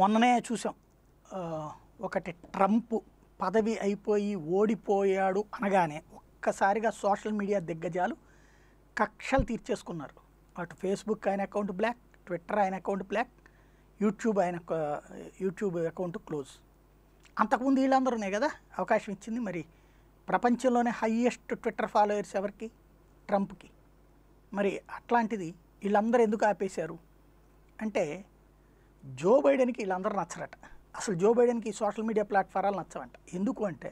మొన్ననే చూసాం ఒకటి ట్రంప్ పదవి అయిపోయి ఓడిపోయాడు అనగానే ఒక్కసారిగా సోషల్ మీడియా దిగ్గజాలు కక్షలు తీర్చేసుకున్నారు అటు ఫేస్బుక్ ఆయన అకౌంట్ బ్లాక్ ట్విట్టర్ ఆయన అకౌంట్ బ్లాక్ యూట్యూబ్ ఆయన యూట్యూబ్ అకౌంట్ క్లోజ్ అంతకుముందు వీళ్ళందరూనే కదా అవకాశం ఇచ్చింది మరి ప్రపంచంలోనే హయ్యెస్ట్ ట్విట్టర్ ఫాలోయర్స్ ఎవరికి ట్రంప్కి మరి అట్లాంటిది వీళ్ళందరూ ఎందుకు ఆపేశారు అంటే జో బైడెన్కి వీళ్ళందరూ నచ్చరట అసలు జో బైడెన్కి సోషల్ మీడియా ప్లాట్ఫారాలు నచ్చవంట ఎందుకు అంటే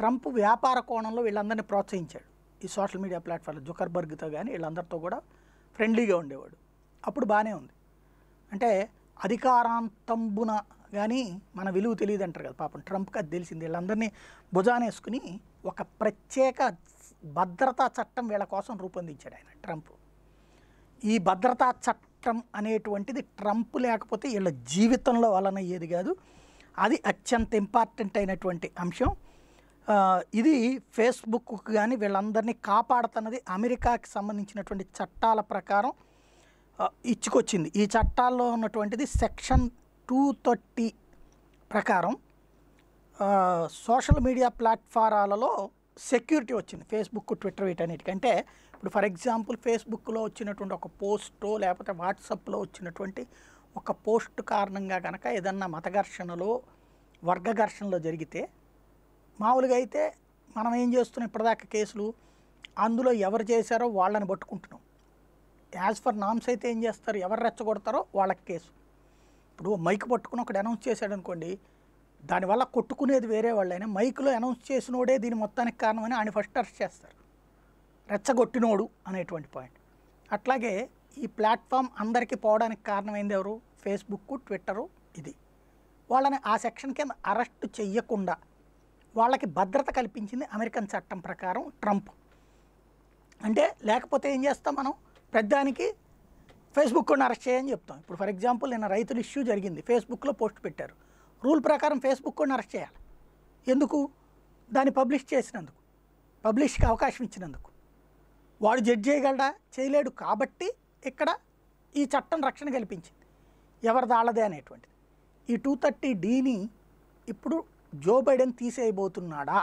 ట్రంప్ వ్యాపార కోణంలో వీళ్ళందరినీ ప్రోత్సహించాడు ఈ సోషల్ మీడియా ప్లాట్ఫామ్లో జుకర్బర్గ్తో కానీ వీళ్ళందరితో కూడా ఫ్రెండ్లీగా ఉండేవాడు అప్పుడు బాగానే ఉంది అంటే అధికారాంతంబున కానీ మన విలువ తెలియదు అంటారు కదా పాపం ట్రంప్కి అది తెలిసింది వీళ్ళందరినీ భుజానేసుకుని ఒక ప్రత్యేక భద్రతా చట్టం వీళ్ళ కోసం రూపొందించాడు ఆయన ట్రంప్ ఈ భద్రతా చట్టం చట్టం అనేటువంటిది ట్రంప్ లేకపోతే వీళ్ళ జీవితంలో వాళ్ళని ఏది కాదు అది అత్యంత ఇంపార్టెంట్ అయినటువంటి అంశం ఇది ఫేస్బుక్ కానీ వీళ్ళందరినీ కాపాడుతున్నది అమెరికాకి సంబంధించినటువంటి చట్టాల ప్రకారం ఇచ్చుకొచ్చింది ఈ చట్టాల్లో ఉన్నటువంటిది సెక్షన్ టూ థర్టీ ప్రకారం సోషల్ మీడియా ప్లాట్ఫారాలలో సెక్యూరిటీ వచ్చింది ఫేస్బుక్ ట్విట్టర్ వీటన్నిటికంటే ఇప్పుడు ఫర్ ఎగ్జాంపుల్ ఫేస్బుక్లో వచ్చినటువంటి ఒక పోస్టో లేకపోతే వాట్సాప్లో వచ్చినటువంటి ఒక పోస్ట్ కారణంగా కనుక ఏదన్నా మత ఘర్షణలో వర్గ ఘర్షణలో జరిగితే మామూలుగా అయితే మనం ఏం చేస్తున్నాం ఇప్పటిదాకా కేసులు అందులో ఎవరు చేశారో వాళ్ళని పట్టుకుంటున్నాం యాజ్ ఫర్ నామ్స్ అయితే ఏం చేస్తారు ఎవరు రెచ్చగొడతారో వాళ్ళకి కేసు ఇప్పుడు మైక్ పట్టుకుని ఒకటి అనౌన్స్ చేశాడు అనుకోండి దానివల్ల కొట్టుకునేది వేరే వాళ్ళైనా మైక్లో అనౌన్స్ చేసినోడే దీని మొత్తానికి కారణమని ఆయన ఫస్ట్ అరెస్ట్ చేస్తారు రెచ్చగొట్టినోడు అనేటువంటి పాయింట్ అట్లాగే ఈ ప్లాట్ఫామ్ అందరికీ పోవడానికి కారణమైంది ఎవరు ఫేస్బుక్ ట్విట్టరు ఇది వాళ్ళని ఆ సెక్షన్ కింద అరెస్ట్ చెయ్యకుండా వాళ్ళకి భద్రత కల్పించింది అమెరికన్ చట్టం ప్రకారం ట్రంప్ అంటే లేకపోతే ఏం చేస్తాం మనం పెద్దానికి ఫేస్బుక్ అరెస్ట్ చేయని చెప్తాం ఇప్పుడు ఫర్ ఎగ్జాంపుల్ నిన్న రైతుల ఇష్యూ జరిగింది ఫేస్బుక్లో పోస్ట్ పెట్టారు రూల్ ప్రకారం ఫేస్బుక్ కూడా అరెస్ట్ చేయాలి ఎందుకు దాన్ని పబ్లిష్ చేసినందుకు పబ్లిష్కి అవకాశం ఇచ్చినందుకు వాడు జడ్జ్ చేయగలడా చేయలేడు కాబట్టి ఇక్కడ ఈ చట్టం రక్షణ కల్పించింది దాళ్ళదే అనేటువంటిది ఈ టూ థర్టీ డీని ఇప్పుడు జో బైడెన్ తీసేయబోతున్నాడా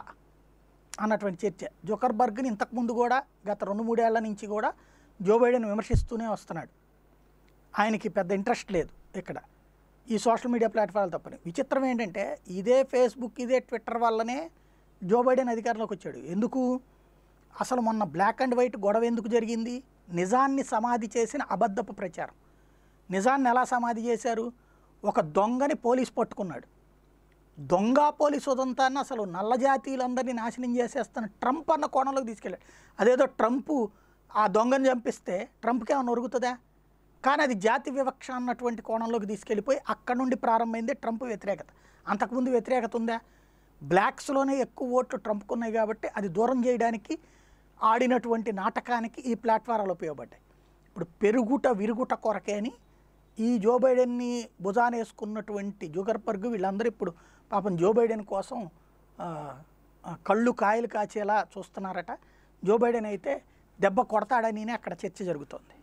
అన్నటువంటి చర్చ జోకర్బర్గ్ని ఇంతకుముందు కూడా గత రెండు మూడేళ్ల నుంచి కూడా జో బైడెన్ విమర్శిస్తూనే వస్తున్నాడు ఆయనకి పెద్ద ఇంట్రెస్ట్ లేదు ఇక్కడ ఈ సోషల్ మీడియా ప్లాట్ఫామ్లు తప్పని విచిత్రం ఏంటంటే ఇదే ఫేస్బుక్ ఇదే ట్విట్టర్ వల్లనే జో బైడెన్ అధికారంలోకి వచ్చాడు ఎందుకు అసలు మొన్న బ్లాక్ అండ్ వైట్ గొడవ ఎందుకు జరిగింది నిజాన్ని సమాధి చేసిన అబద్ధపు ప్రచారం నిజాన్ని ఎలా సమాధి చేశారు ఒక దొంగని పోలీస్ పట్టుకున్నాడు దొంగ పోలీసు ఉదంతాన్ని అసలు నల్ల జాతీయులందరినీ నాశనం చేసేస్తాను ట్రంప్ అన్న కోణంలోకి తీసుకెళ్ళాడు అదేదో ట్రంప్ ఆ దొంగని చంపిస్తే ట్రంప్కి ఏమైనా ఒరుగుతుందా కానీ అది జాతి వివక్ష అన్నటువంటి కోణంలోకి తీసుకెళ్ళిపోయి అక్కడ నుండి ప్రారంభమైంది ట్రంప్ వ్యతిరేకత అంతకుముందు వ్యతిరేకత ఉందా బ్లాక్స్లోనే ఎక్కువ ఓట్లు ట్రంప్కున్నాయి కాబట్టి అది దూరం చేయడానికి ఆడినటువంటి నాటకానికి ఈ ప్లాట్ఫారాలు ఉపయోగపడ్డాయి ఇప్పుడు పెరుగుట విరుగుట కొరకే అని ఈ జో బైడెన్ని భుజాన వేసుకున్నటువంటి జుగర్బర్గ్ వీళ్ళందరూ ఇప్పుడు పాపం జో బైడెన్ కోసం కళ్ళు కాయలు కాచేలా చూస్తున్నారట జో బైడెన్ అయితే దెబ్బ కొడతాడని అక్కడ చర్చ జరుగుతోంది